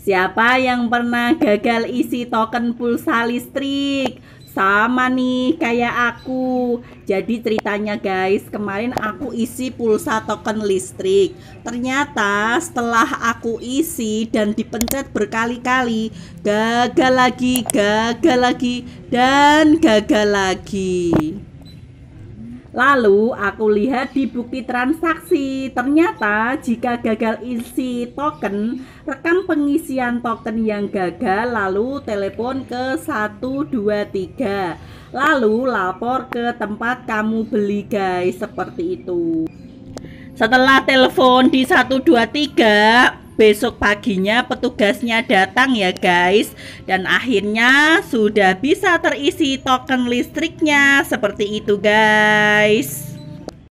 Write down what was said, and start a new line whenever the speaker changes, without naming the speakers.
Siapa yang pernah gagal isi token pulsa listrik? Sama nih kayak aku. Jadi ceritanya guys, kemarin aku isi pulsa token listrik. Ternyata setelah aku isi dan dipencet berkali-kali, gagal lagi, gagal lagi, dan gagal lagi. Lalu aku lihat di bukti transaksi, ternyata jika gagal isi token, rekam pengisian token yang gagal lalu telepon ke 123. Lalu lapor ke tempat kamu beli guys, seperti itu. Setelah telepon di 123, besok paginya petugasnya datang ya guys dan akhirnya sudah bisa terisi token listriknya seperti itu guys